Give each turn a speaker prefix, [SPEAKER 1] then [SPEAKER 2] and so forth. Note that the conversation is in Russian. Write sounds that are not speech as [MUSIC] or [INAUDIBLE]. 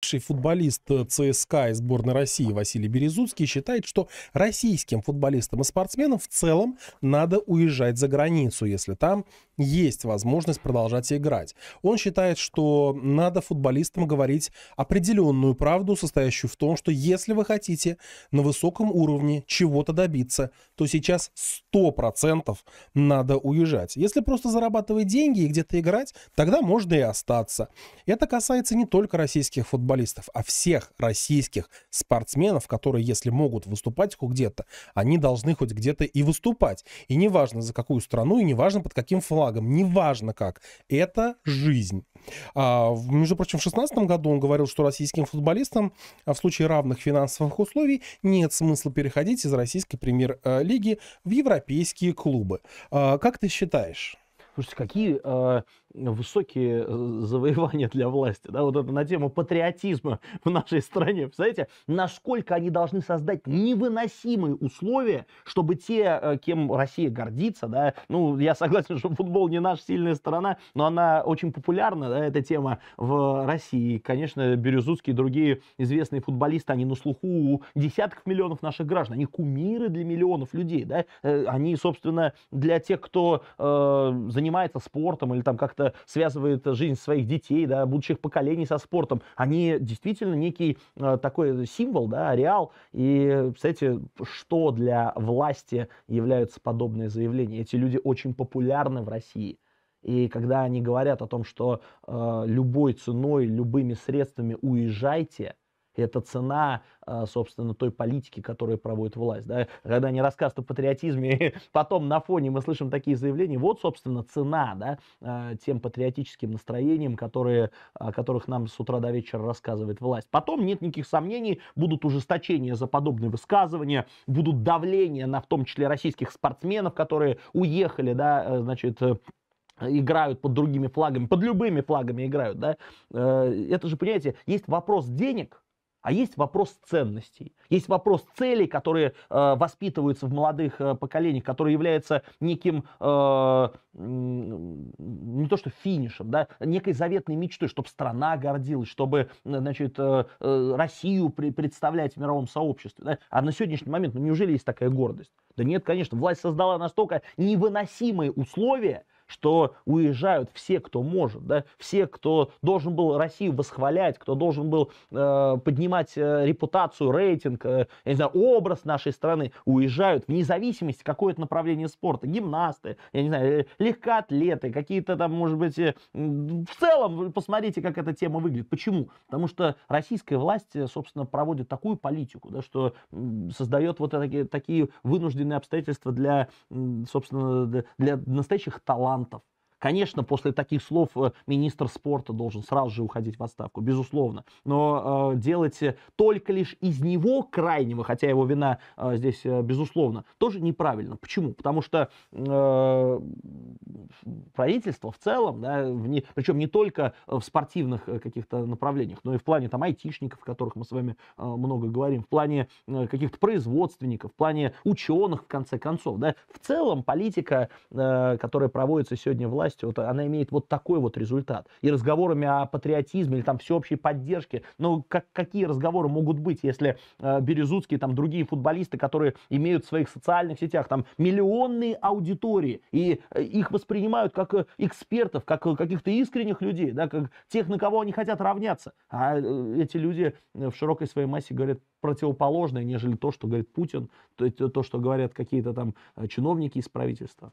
[SPEAKER 1] Бывший футболист э, ЦСКА и сборной России Василий Березуцкий считает, что российским футболистам и спортсменам в целом надо уезжать за границу, если там есть возможность продолжать играть. Он считает, что надо футболистам говорить определенную правду, состоящую в том, что если вы хотите на высоком уровне чего-то добиться, то сейчас 100% надо уезжать. Если просто зарабатывать деньги и где-то играть, тогда можно и остаться. Это касается не только российских футболистов, футболистов, а всех российских спортсменов, которые, если могут выступать хоть где-то, они должны хоть где-то и выступать. И неважно за какую страну, и неважно под каким флагом, неважно как. Это жизнь. А, между прочим, в 2016 году он говорил, что российским футболистам а, в случае равных финансовых условий нет смысла переходить из российской премьер-лиги в европейские клубы. А, как ты считаешь? Слушайте, какие
[SPEAKER 2] э, высокие э, завоевания для власти, да, вот это на тему патриотизма [LAUGHS] в нашей стране, представляете, насколько они должны создать невыносимые условия, чтобы те, э, кем Россия гордится, да, ну, я согласен, что футбол не наша сильная сторона, но она очень популярна, да, эта тема в России, конечно, Березуцкий и другие известные футболисты, они на слуху у десятков миллионов наших граждан, они кумиры для миллионов людей, да, э, они, собственно, для тех, кто э, занимается спортом или там как-то как-то связывает жизнь своих детей, да, будущих поколений со спортом. Они действительно некий э, такой символ, да, ареал. И, кстати, что для власти являются подобные заявления? Эти люди очень популярны в России. И когда они говорят о том, что э, любой ценой, любыми средствами уезжайте – это цена, а, собственно, той политики, которую проводит власть. Да? Когда они рассказывают о патриотизме, [LAUGHS] потом на фоне мы слышим такие заявления. Вот, собственно, цена да, а, тем патриотическим настроениям, которые, о которых нам с утра до вечера рассказывает власть. Потом, нет никаких сомнений, будут ужесточения за подобные высказывания, будут давления на в том числе российских спортсменов, которые уехали, да, э, значит, э, играют под другими флагами, под любыми флагами играют, да, э, это же, понимаете, есть вопрос денег, а есть вопрос ценностей, есть вопрос целей, которые э, воспитываются в молодых э, поколениях, которые являются неким, э, не то что финишем, да, некой заветной мечтой, чтобы страна гордилась, чтобы, э, значит, э, э, Россию при, представлять в мировом сообществе. Да? А на сегодняшний момент, ну неужели есть такая гордость? Да нет, конечно, власть создала настолько невыносимые условия, что уезжают все, кто может, да, все, кто должен был Россию восхвалять, кто должен был э, поднимать э, репутацию, рейтинг, э, я не знаю, образ нашей страны, уезжают вне зависимости, какое это направление спорта, гимнасты, я не знаю, э, легкоатлеты, какие-то там, может быть, э, в целом, посмотрите, как эта тема выглядит. Почему? Потому что российская власть, э, собственно, проводит такую политику, да, что создает вот такие, такие вынужденные обстоятельства для, собственно, для настоящих талантов, Kantov. Конечно, после таких слов э, министр спорта должен сразу же уходить в отставку, безусловно. Но э, делать э, только лишь из него крайнего, хотя его вина э, здесь, э, безусловно, тоже неправильно. Почему? Потому что э, правительство в целом, да, в не, причем не только в спортивных э, каких-то направлениях, но и в плане там айтишников, о которых мы с вами э, много говорим, в плане э, каких-то производственников, в плане ученых, в конце концов. Да, в целом политика, э, которая проводится сегодня власть власть, вот она имеет вот такой вот результат. И разговорами о патриотизме или там всеобщей поддержке, ну как, какие разговоры могут быть, если э, Березуцкий, там другие футболисты, которые имеют в своих социальных сетях там миллионные аудитории, и э, их воспринимают как э, экспертов, как э, каких-то искренних людей, да, как тех, на кого они хотят равняться. А э, эти люди э, в широкой своей массе говорят противоположное, нежели то, что говорит Путин, то, то что говорят какие-то там э, чиновники из правительства.